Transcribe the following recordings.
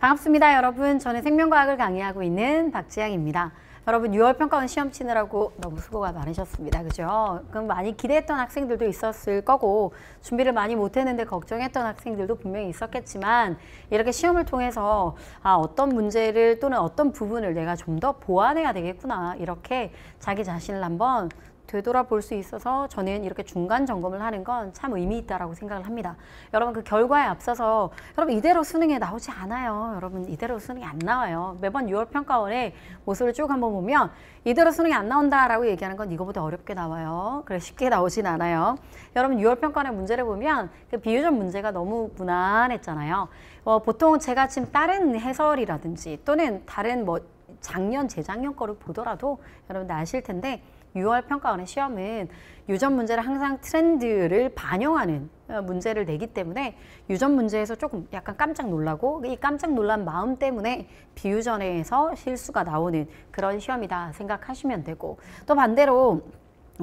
반갑습니다, 여러분. 저는 생명과학을 강의하고 있는 박지향입니다. 여러분 6월 평가원 시험 치느라고 너무 수고가 많으셨습니다. 그죠? 그럼 많이 기대했던 학생들도 있었을 거고 준비를 많이 못했는데 걱정했던 학생들도 분명히 있었겠지만 이렇게 시험을 통해서 아 어떤 문제를 또는 어떤 부분을 내가 좀 더 보완해야 되겠구나 이렇게 자기 자신을 한번 되돌아볼 수 있어서 저는 이렇게 중간 점검을 하는 건 참 의미 있다라고 생각을 합니다. 여러분 그 결과에 앞서서 여러분 이대로 수능에 나오지 않아요. 여러분 이대로 수능이 안 나와요. 매번 6월 평가원의 모습을 쭉 한번 보면 이대로 수능이 안 나온다라고 얘기하는 건 이거보다 어렵게 나와요. 그래 쉽게 나오진 않아요. 여러분 6월 평가원의 문제를 보면 그 비유전 문제가 너무 무난했잖아요. 어, 보통 제가 지금 다른 해설이라든지 또는 다른 뭐 작년 재작년 거를 보더라도 여러분 아실 텐데 6월 평가원의 시험은 유전 문제를 항상 트렌드를 반영하는 어, 문제를 내기 때문에 유전 문제에서 조금 약간 깜짝 놀라고 이 깜짝 놀란 마음 때문에 비유전에서 실수가 나오는 그런 시험이다 생각하시면 되고 또 반대로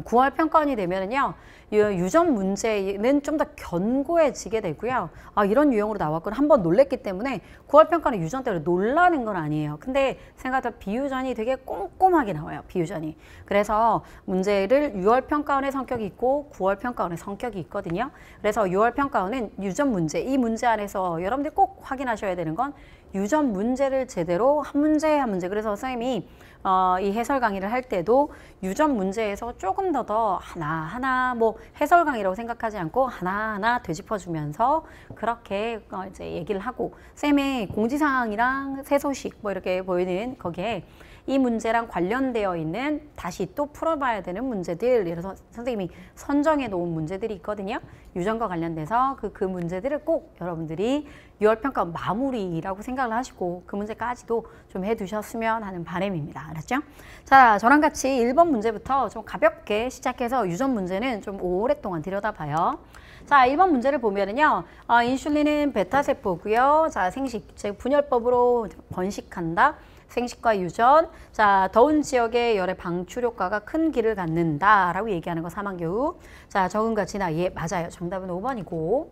9월 평가원이 되면은요 유전 문제는 좀 더 견고해지게 되고요 아 이런 유형으로 나왔구나 한번 놀랬기 때문에 9월 평가는 유전 때문에 놀라는 건 아니에요 근데 생각보다 비유전이 되게 꼼꼼하게 나와요 비유전이 그래서 문제를 6월 평가원의 성격이 있고 9월 평가원의 성격이 있거든요 그래서 6월 평가원은 유전 문제 이 문제 안에서 여러분들 꼭 확인하셔야 되는 건 유전 문제를 제대로 한 문제 한 문제 그래서 선생님이 어, 이 해설 강의를 할 때도 유전 문제에서 조금 더 더 하나하나 뭐 해설 강의라고 생각하지 않고 하나하나 되짚어주면서 그렇게 어, 이제 얘기를 하고 쌤의 공지사항이랑 새 소식 뭐 이렇게 보이는 거기에 이 문제랑 관련되어 있는 다시 또 풀어봐야 되는 문제들 예를 들어서 선생님이 선정해 놓은 문제들이 있거든요. 유전과 관련돼서 그, 그 문제들을 꼭 여러분들이 유월 평가 마무리라고 생각을 하시고 그 문제까지도 좀 해두셨으면 하는 바람입니다. 알았죠? 자, 저랑 같이 1번 문제부터 좀 가볍게 시작해서 유전 문제는 좀 오랫동안 들여다봐요. 자, 1번 문제를 보면은요. 아, 인슐린은 베타세포고요. 자, 생식, 즉 분열법으로 번식한다. 생식과 유전, 자 더운 지역의 열의 방출 효과가 큰 길을 갖는다라고 얘기하는 거 사망교육. 자적응과 진화, 예 맞아요. 정답은 5번이고.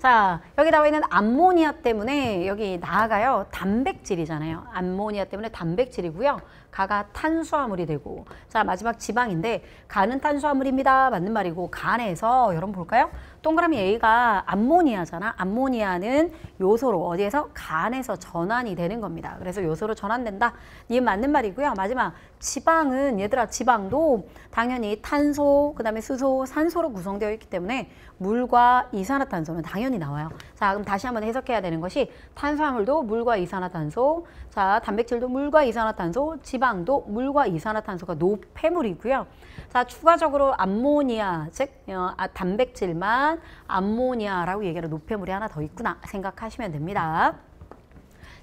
자 여기 나와 있는 암모니아 때문에 여기 나아가요 단백질이잖아요 암모니아 때문에 단백질이고요 가가 탄수화물이 되고 자 마지막 지방인데 가는 탄수화물입니다 맞는 말이고 간에서 여러분 볼까요 동그라미 A가 암모니아잖아 암모니아는 요소로 어디에서 간에서 전환이 되는 겁니다 그래서 요소로 전환된다 이 맞는 말이고요 마지막 지방은 얘들아 지방도 당연히 탄소 그 다음에 수소 산소로 구성되어 있기 때문에 물과 이산화탄소는 당연히 당연히 나와요. 자, 그럼 다시 한번 해석해야 되는 것이 탄수화물도 물과 이산화탄소, 자, 단백질도 물과 이산화탄소, 지방도 물과 이산화탄소가 노폐물이고요. 자, 추가적으로 암모니아, 즉 어, 아, 단백질만 암모니아라고 얘기하는 노폐물이 하나 더 있구나 생각하시면 됩니다.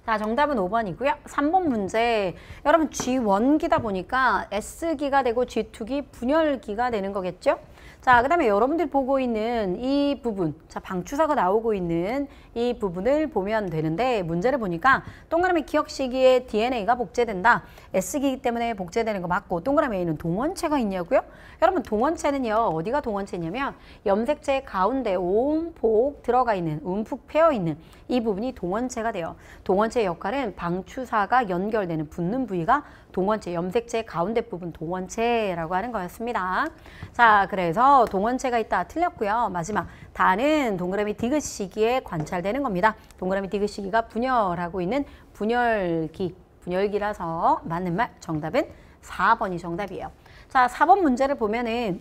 자, 정답은 5번이고요. 3번 문제. 여러분 G1기다 보니까 S기가 되고 G2기 분열기가 되는 거겠죠? 자, 그 다음에 여러분들이 보고 있는 이 부분, 자, 방추사가 나오고 있는 이 부분을 보면 되는데 문제를 보니까 동그라미 기억 시기에 DNA가 복제된다. s 기기 때문에 복제되는 거 맞고 동그라미 A는 동원체가 있냐고요? 여러분 동원체는요, 어디가 동원체냐면 염색체 가운데 온폭 들어가 있는, 움푹 패어 있는 이 부분이 동원체가 돼요. 동원체의 역할은 방추사가 연결되는 붙는 부위가 동원체, 염색체 가운데 부분 동원체라고 하는 거였습니다. 자, 그래서 동원체가 있다 틀렸고요. 마지막, 다는 동그라미 디귿 시기에 관찰되는 겁니다. 동그라미 디귿 시기가 분열하고 있는 분열기, 분열기라서 맞는 말 정답은 4번이 정답이에요. 자, 4번 문제를 보면은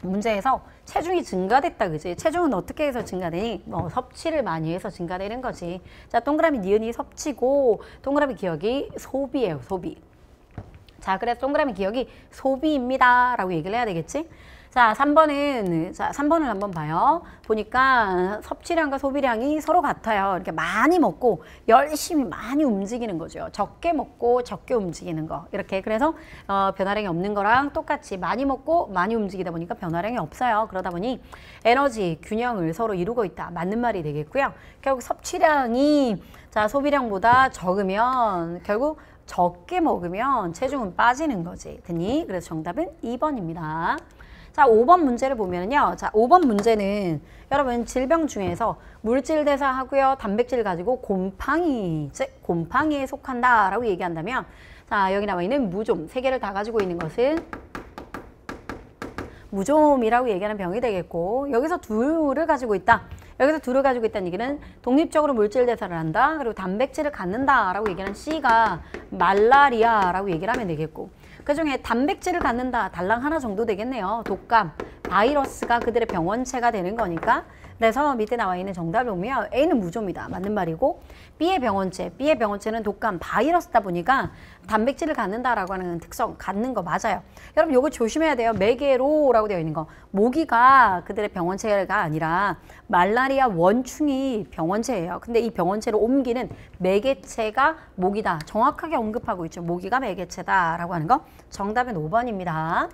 문제에서 체중이 증가됐다 그지 체중은 어떻게 해서 증가되니 뭐 섭취를 많이 해서 증가되는 거지 자 동그라미 니은이 섭취고 동그라미 기억이 소비예요 소비 자, 그래서 동그라미 기억이 소비입니다. 라고 얘기를 해야 되겠지? 자, 3번은 자, 3번을 한번 봐요. 보니까 섭취량과 소비량이 서로 같아요. 이렇게 많이 먹고 열심히 많이 움직이는 거죠. 적게 먹고 적게 움직이는 거. 이렇게 그래서 어, 변화량이 없는 거랑 똑같이 많이 먹고 많이 움직이다 보니까 변화량이 없어요. 그러다 보니 에너지 균형을 서로 이루고 있다. 맞는 말이 되겠고요. 결국 섭취량이 자, 소비량보다 적으면 결국 적게 먹으면 체중은 빠지는 거지. 됐니? 그래서 정답은 2번입니다. 자, 5번 문제를 보면요. 자, 5번 문제는 여러분 질병 중에서 물질 대사하고요. 단백질 가지고 곰팡이, 즉 곰팡이에 속한다라고 얘기한다면 자, 여기 나와 있는 무좀 세 개를 다 가지고 있는 것은 무좀이라고 얘기하는 병이 되겠고 여기서 둘을 가지고 있다. 여기서 둘을 가지고 있다는 얘기는 독립적으로 물질 대사를 한다. 그리고 단백질을 갖는다라고 얘기하는 C가 말라리아라고 얘기를 하면 되겠고 그중에 단백질을 갖는다. 달랑 하나 정도 되겠네요. 독감, 바이러스가 그들의 병원체가 되는 거니까 그래서 밑에 나와 있는 정답을 보면 A는 무조입니다. 맞는 말이고 B의 병원체, B의 병원체는 독감 바이러스다 보니까 단백질을 갖는다라고 하는 특성 갖는 거 맞아요. 여러분 이거 조심해야 돼요. 매개로라고 되어 있는 거. 모기가 그들의 병원체가 아니라 말라리아 원충이 병원체예요. 근데 이 병원체를 옮기는 매개체가 모기다. 정확하게 언급하고 있죠. 모기가 매개체다라고 하는 거. 정답은 5번입니다.